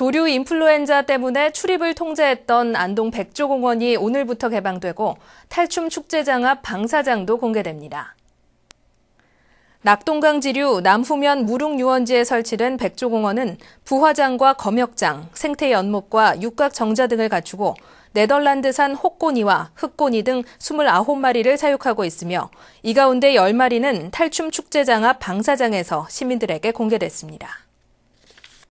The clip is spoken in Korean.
조류 인플루엔자 때문에 출입을 통제했던 안동 백조공원이 오늘부터 개방되고 탈춤 축제장 앞 방사장도 공개됩니다. 낙동강 지류 남후면 무릉유원지에 설치된 백조공원은 부화장과 검역장, 생태 연못과 육각 정자 등을 갖추고 네덜란드산 혹고니와 흑고니 등 29마리를 사육하고 있으며 이 가운데 10마리는 탈춤 축제장 앞 방사장에서 시민들에게 공개됐습니다.